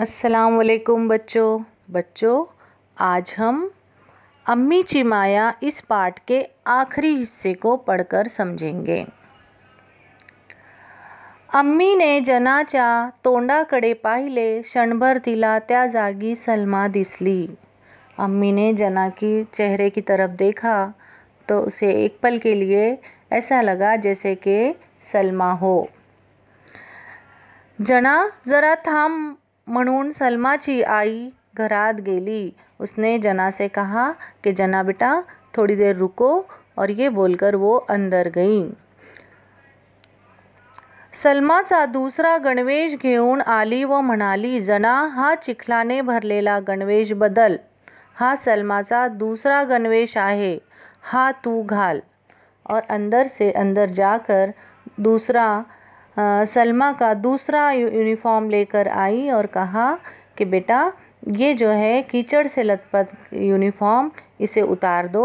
वालेकुम बच्चों बच्चों आज हम अम्मी चिमाया इस पाठ के आखिरी हिस्से को पढ़कर समझेंगे अम्मी अम्मीने जनाच्या तोंडाकडे पाहिले क्षणभर तिला त्या जागी सलमा दिसली अम्मी ने जना की चेहरे की तरफ देखा तो उसे एक पल के लिए ऐसा लगा जैसे कि सलमा हो जना ज़रा थाम म्हणून सलमाची आई घरात गेली उसने जना से कहा कि जना बेटा थोड़ी देर रुको और ये बोलकर वो अंदर गई सलमाचा दूसरा गणवेश घेऊन आली व म्हणाली जना हा चिखलाने भरलेला गणवेश बदल हा सलमाचा दूसरा गणवेश आहे हा तू घाल और अंदर से अंदर जाकर दूसरा सलमा का दूसरा यूनिफॉर्म लेकर आई और कहा कि बेटा ये जो है कीचड़ से लथपथ यूनिफॉर्म इसे उतार दो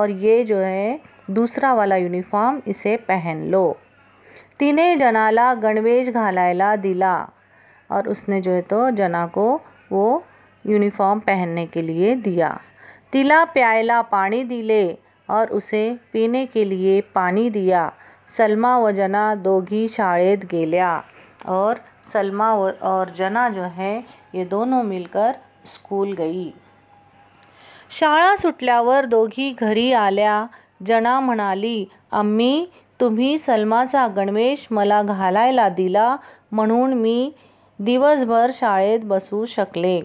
और ये जो है दूसरा वाला यूनिफॉर्म इसे पहन लो तीने जनाला गणवेश घालायला दिला और उसने जो है तो जना को वो यूनिफॉर्म पहनने के लिए दिया तिला प्यायला पानी दिले और उसे पीने के लिए पानी दिया सलमा व जना दोगी शाळेत गेल्या और सलमा व और जना जो है ये दोनों मिलकर स्कूल गई शाळा सुटल्यावर दोघी घरी आल्या जना म्हणाली अम्मी तुम्ही सलमाचा गणवेश मला घालायला दिला म्हणून मी दिवसभर शाळेत बसू शकले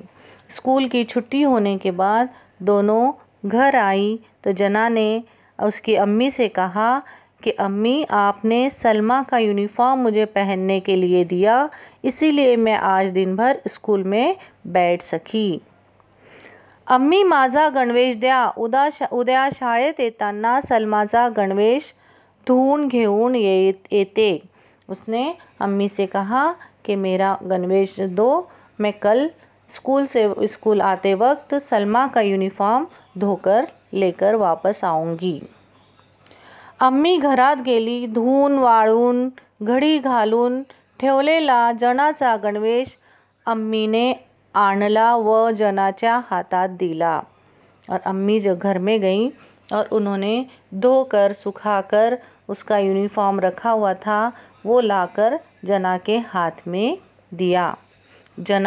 स्कूल की छुट्टी होने के बाद दोनों घर आई तो जना ने उसकी अम्मी से कहा कि अम्मी आपने सलमा का यूनिफॉर्म मुझे पहनने के लिए दिया इसीलिए मैं आज दिन भर स्कूल में बैठ सकी अम्मी माझा गणवेश द्या उदा शा उद्या शात येताना सलमाचा गणवेश धुवून घेऊन ये येते उसने अम्मी से कहा कि मेरा गणवेश दो मैं कल स्कूल से स्कूल आते वक्त सलमा का यूनिफॉर्म धोकर लेकर वापस आऊँगी आम्मी घर गेली धुन वालून घडी घालून ठेवलेला जनाचा गणवेश अम्मी ने आणला व जनाच्या हातात दिला और अम्मी जो घर में गई और उन्होंने धोकर सुखाकर उसका यूनिफॉर्म रखा हुआ था वो लाकर जना के हाथ में दिया जना